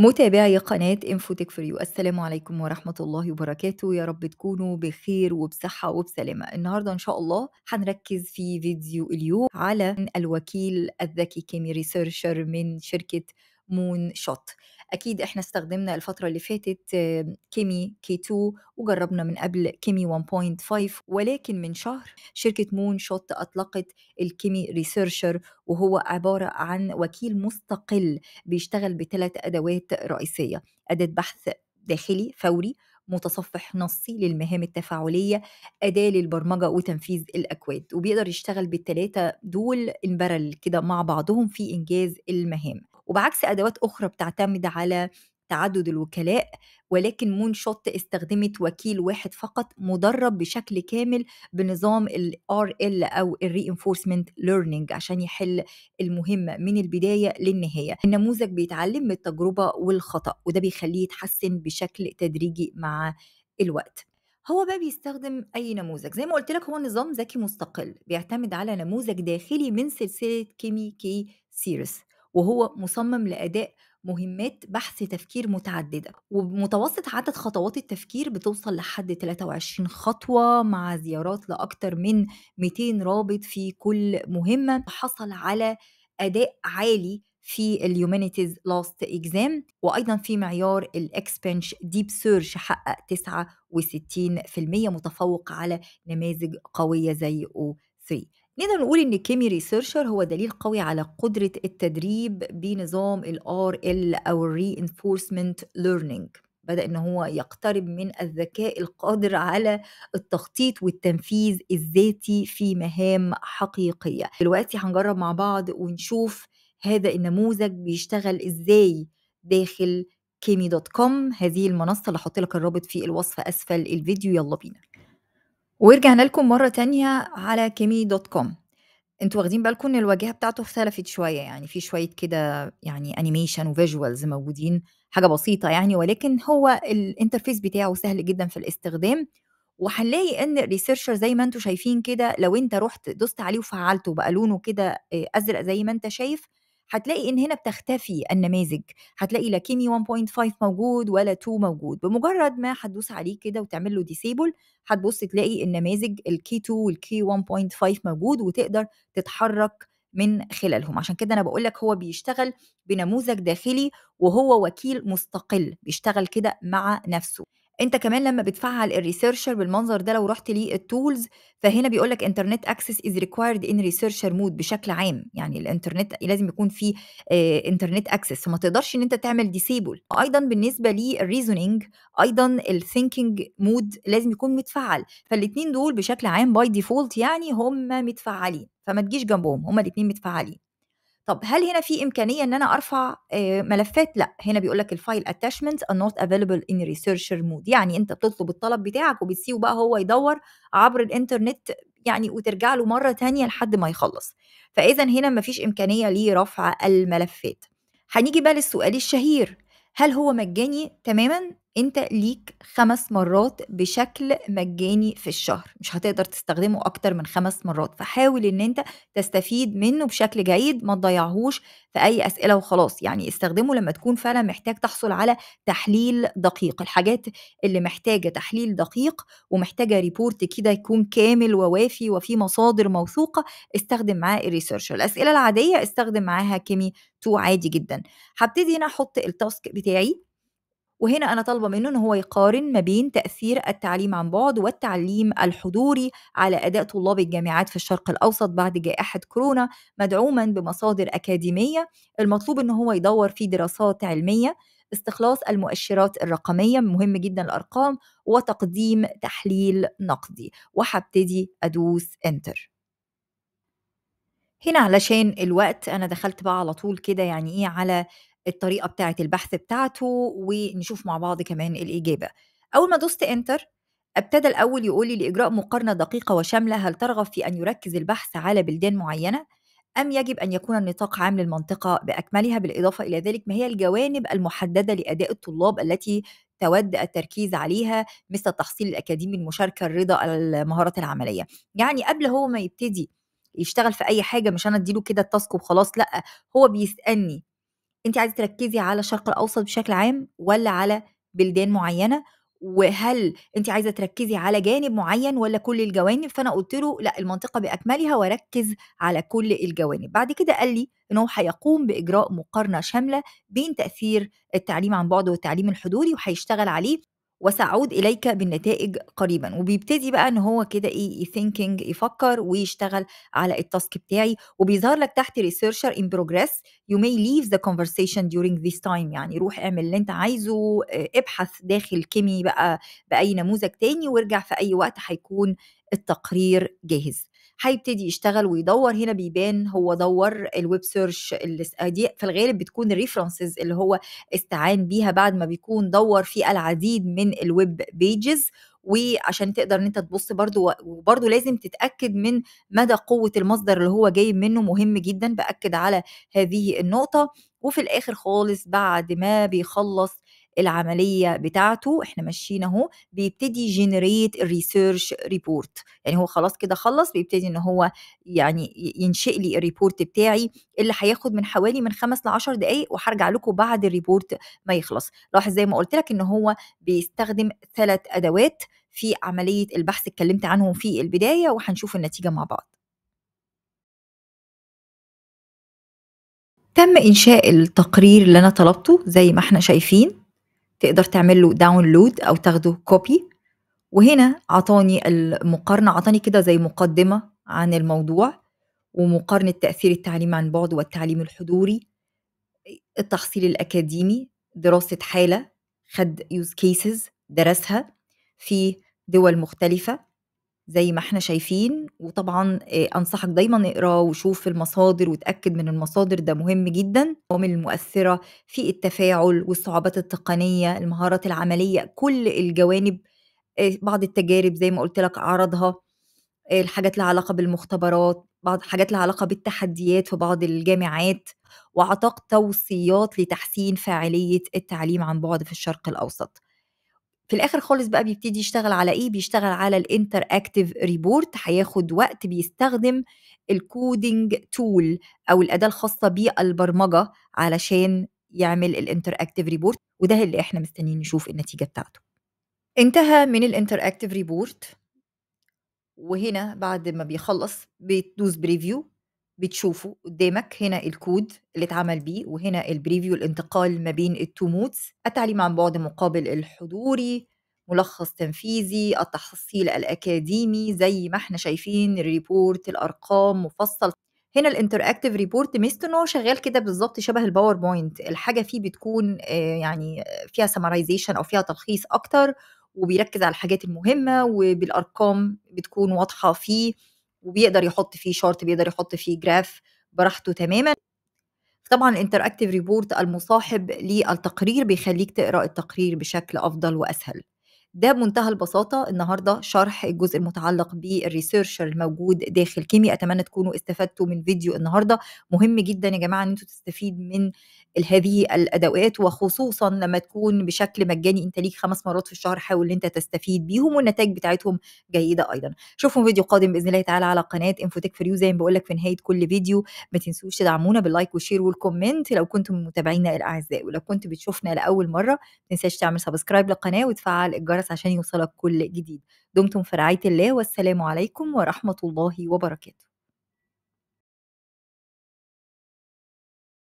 متابعي قناة انفوتك فريو السلام عليكم ورحمة الله وبركاته يا رب تكونوا بخير وبصحة وبسلامة النهاردة إن شاء الله هنركز في فيديو اليوم على الوكيل الذكي كيمي ريسيرشر من شركة مون شوت اكيد احنا استخدمنا الفتره اللي فاتت كيمي كي 2 وجربنا من قبل كيمي 1.5 ولكن من شهر شركه مون شوت اطلقت الكيمي ريسيرشر وهو عباره عن وكيل مستقل بيشتغل بثلاث ادوات رئيسيه اداه بحث داخلي فوري متصفح نصي للمهام التفاعلية أداة للبرمجة وتنفيذ الأكواد وبيقدر يشتغل بالتلاتة دول انبرل كده مع بعضهم في إنجاز المهام وبعكس أدوات أخرى بتعتمد على تعدد الوكلاء ولكن مون شوت استخدمت وكيل واحد فقط مدرب بشكل كامل بنظام ال RL أو ال Reinforcement Learning عشان يحل المهمة من البداية للنهاية النموذج بيتعلم من التجربة والخطأ وده بيخليه يتحسن بشكل تدريجي مع الوقت هو بقى بيستخدم اي نموذج زي ما قلت لك هو نظام ذكي مستقل بيعتمد على نموذج داخلي من سلسله كيمي كي سيرس وهو مصمم لأداء مهمات بحث تفكير متعددة ومتوسط عدد خطوات التفكير بتوصل لحد 23 خطوة مع زيارات لأكثر من 200 رابط في كل مهمة حصل على أداء عالي في اليومانيتيز لاست اكزام وايضا في معيار الاكسبنش ديب سيرش حقق 69% متفوق على نماذج قويه زي او 3 نقدر نقول إن الكيمي ريسيرشر هو دليل قوي على قدرة التدريب بنظام الار ال أو الري Reinforcement ليرنينج بدأ إن هو يقترب من الذكاء القادر على التخطيط والتنفيذ الذاتي في مهام حقيقية دلوقتي هنجرب مع بعض ونشوف هذا النموذج بيشتغل إزاي داخل كيمي دوت كوم هذه المنصة اللي هحط لك الرابط في الوصف أسفل الفيديو يلا بينا ورجعنا لكم مرة تانية على كيمي دوت كوم انتوا واخدين بالكم ان الواجهة بتاعته اختلفت شوية يعني في شوية كده يعني انيميشن وفيجوالز موجودين حاجة بسيطة يعني ولكن هو الانترفيس بتاعه سهل جدا في الاستخدام وهنلاقي ان الريسيرشر زي ما انتوا شايفين كده لو انت رحت دوست عليه وفعلته بقى لونه كده آه، ازرق زي ما انت شايف هتلاقي ان هنا بتختفي النماذج هتلاقي لا كيمي 1.5 موجود ولا 2 موجود بمجرد ما هتدوس عليه كده وتعمل له ديسيبل هتبص تلاقي النماذج الكي 2 والكي 1.5 موجود وتقدر تتحرك من خلالهم عشان كده انا بقول لك هو بيشتغل بنموذج داخلي وهو وكيل مستقل بيشتغل كده مع نفسه انت كمان لما بتفعل الريسيرشر بالمنظر ده لو رحت ليه التولز فهنا بيقول لك انترنت اكسس از ريكوايرد ان ريسيرشر مود بشكل عام يعني الانترنت لازم يكون فيه انترنت آه، اكسس فما تقدرش ان انت تعمل ديسيبل ايضا بالنسبه للريزونينج ايضا الثينكينج مود لازم يكون متفعل فالاثنين دول بشكل عام باي ديفولت يعني هم متفعلين فما تجيش جنبهم هم الاثنين متفعلين طب هل هنا في امكانيه ان انا ارفع ملفات لا هنا بيقول لك الفايل attachments ار نوت افيلبل ان ريسيرشر مود، يعني انت بتطلب الطلب بتاعك وبتسيبه بقى هو يدور عبر الانترنت يعني وترجع له مره تانية لحد ما يخلص فاذا هنا مفيش امكانيه لرفع الملفات هنيجي بقى للسؤال الشهير هل هو مجاني تماما انت ليك خمس مرات بشكل مجاني في الشهر مش هتقدر تستخدمه اكتر من خمس مرات فحاول ان انت تستفيد منه بشكل جيد ما تضيعهوش في اي اسئله وخلاص يعني استخدمه لما تكون فعلا محتاج تحصل على تحليل دقيق الحاجات اللي محتاجه تحليل دقيق ومحتاجه ريبورت كده يكون كامل ووافي وفي مصادر موثوقه استخدم معاه الريسيرش الاسئله العاديه استخدم معاها كيمي تو عادي جدا هبتدي هنا احط التاسك بتاعي وهنا أنا طالبة منه إن هو يقارن ما بين تأثير التعليم عن بعد والتعليم الحضوري على أداء طلاب الجامعات في الشرق الأوسط بعد جائحة كورونا مدعوما بمصادر أكاديمية المطلوب إن هو يدور في دراسات علمية استخلاص المؤشرات الرقمية مهم جدا الأرقام وتقديم تحليل نقدي وهبتدي أدوس انتر هنا علشان الوقت انا دخلت بقى على طول كده يعني ايه على الطريقه بتاعه البحث بتاعته ونشوف مع بعض كمان الاجابه اول ما دوست انتر ابتدى الاول يقول لي لاجراء مقارنه دقيقه وشامله هل ترغب في ان يركز البحث على بلدان معينه أم يجب أن يكون النطاق عام للمنطقة بأكملها بالإضافة إلى ذلك ما هي الجوانب المحددة لأداء الطلاب التي تود التركيز عليها مثل التحصيل الأكاديمي المشاركة الرضا المهارات العملية يعني قبل هو ما يبتدي يشتغل في أي حاجة مش أنا أديله كده التاسك وخلاص لأ هو بيسألني أنت عايزة تركزي على الشرق الأوسط بشكل عام ولا على بلدان معيّنة؟ وهل أنتِ عايزة تركزي على جانب معيّن ولا كل الجوانب؟ فأنا قُلت له: "لأ، المنطقة بأكملها وركز على كل الجوانب." بعد كده قال لي انه هيقوم بإجراء مقارنة شاملة بين تأثير التعليم عن بُعد والتعليم الحضوري وهيشتغل عليه وسأعود إليك بالنتائج قريبا وبيبتدي بقى ان هو كده ايه يثينكينج يفكر ويشتغل على التاسك بتاعي وبيظهر لك تحت ريسيرشر ان بروجريس يو ماي ليف ذا كونفرسيشن during ذيس تايم يعني روح اعمل اللي انت عايزه آه، ابحث داخل كيمي بقى باي نموذج تاني وارجع في اي وقت هيكون التقرير جاهز هيبتدي يشتغل ويدور هنا بيبان هو دور الويب سيرش اللي دي في الغالب بتكون الريفرنسز اللي هو استعان بيها بعد ما بيكون دور في العديد من الويب بيجز وعشان تقدر ان انت تبص برضو وبرضو لازم تتاكد من مدى قوه المصدر اللي هو جاي منه مهم جدا باكد على هذه النقطه وفي الاخر خالص بعد ما بيخلص العمليه بتاعته احنا ماشيين اهو بيبتدي جنريت الريسيرش ريبورت يعني هو خلاص كده خلص بيبتدي ان هو يعني ينشئ لي الريبورت بتاعي اللي هياخد من حوالي من خمس ل 10 دقائق وهرجع لكم بعد الريبورت ما يخلص لاحظ زي ما قلت لك ان هو بيستخدم ثلاث ادوات في عمليه البحث اتكلمت عنهم في البدايه وهنشوف النتيجه مع بعض تم إنشاء التقرير اللي أنا طلبته زي ما احنا شايفين تقدر تعمل له داونلود او تاخده كوبي وهنا عطاني المقارنه عطاني كده زي مقدمه عن الموضوع ومقارنه تاثير التعليم عن بعد والتعليم الحضوري التحصيل الاكاديمي دراسه حاله خد يوز كيسز درسها في دول مختلفه زي ما احنا شايفين وطبعا آه، انصحك دايما اقرا وشوف المصادر وتاكد من المصادر ده مهم جدا عوامل المؤثره في التفاعل والصعوبات التقنيه المهارات العمليه كل الجوانب آه، بعض التجارب زي ما قلت لك عرضها آه، الحاجات لها علاقه بالمختبرات بعض حاجات لها علاقه بالتحديات في بعض الجامعات واعطاك توصيات لتحسين فاعليه التعليم عن بعد في الشرق الاوسط في الاخر خالص بقى بيبتدي يشتغل على ايه بيشتغل على الانتر اكتيف ريبورت هياخد وقت بيستخدم الكودينج تول او الاداه الخاصه بالبرمجه علشان يعمل الانتر اكتيف ريبورت وده اللي احنا مستنيين نشوف النتيجه بتاعته انتهى من الانتر اكتيف ريبورت وهنا بعد ما بيخلص بتدوس بريفيو بتشوفه قدامك هنا الكود اللي اتعمل بيه وهنا البريفيو الانتقال ما بين التو مودز التعليم عن بعد مقابل الحضوري ملخص تنفيذي التحصيل الأكاديمي زي ما احنا شايفين الريبورت الأرقام مفصل هنا الانتر اكتف ريبورت ميزته ان هو شغال كده بالظبط شبه الباوربوينت الحاجه فيه بتكون آه، يعني فيها سمرايزيشن او فيها تلخيص اكتر وبيركز على الحاجات المهمه وبالارقام بتكون واضحه فيه وبيقدر يحط فيه شارت بيقدر يحط فيه جراف براحته تماما طبعا الانتراكتيف ريبورت المصاحب للتقرير بيخليك تقرا التقرير بشكل افضل واسهل ده بمنتهى البساطة النهاردة شرح الجزء المتعلق بالريسيرشر الموجود داخل كيمي أتمنى تكونوا استفدتوا من فيديو النهاردة مهم جدا يا جماعة أن أنتوا تستفيد من هذه الادوات وخصوصا لما تكون بشكل مجاني انت ليك خمس مرات في الشهر حاول انت تستفيد بيهم والنتائج بتاعتهم جيده ايضا شوفوا فيديو قادم باذن الله تعالى على قناه انفوتك فريو زي ما بقول لك في نهايه كل فيديو ما تنسوش تدعمونا باللايك والشير والكومنت لو كنتم متابعينا الاعزاء ولو كنت بتشوفنا لاول مره ما تنساش تعمل سبسكرايب للقناه وتفعل الجرس عشان يوصلك كل جديد دمتم في رعايه الله والسلام عليكم ورحمه الله وبركاته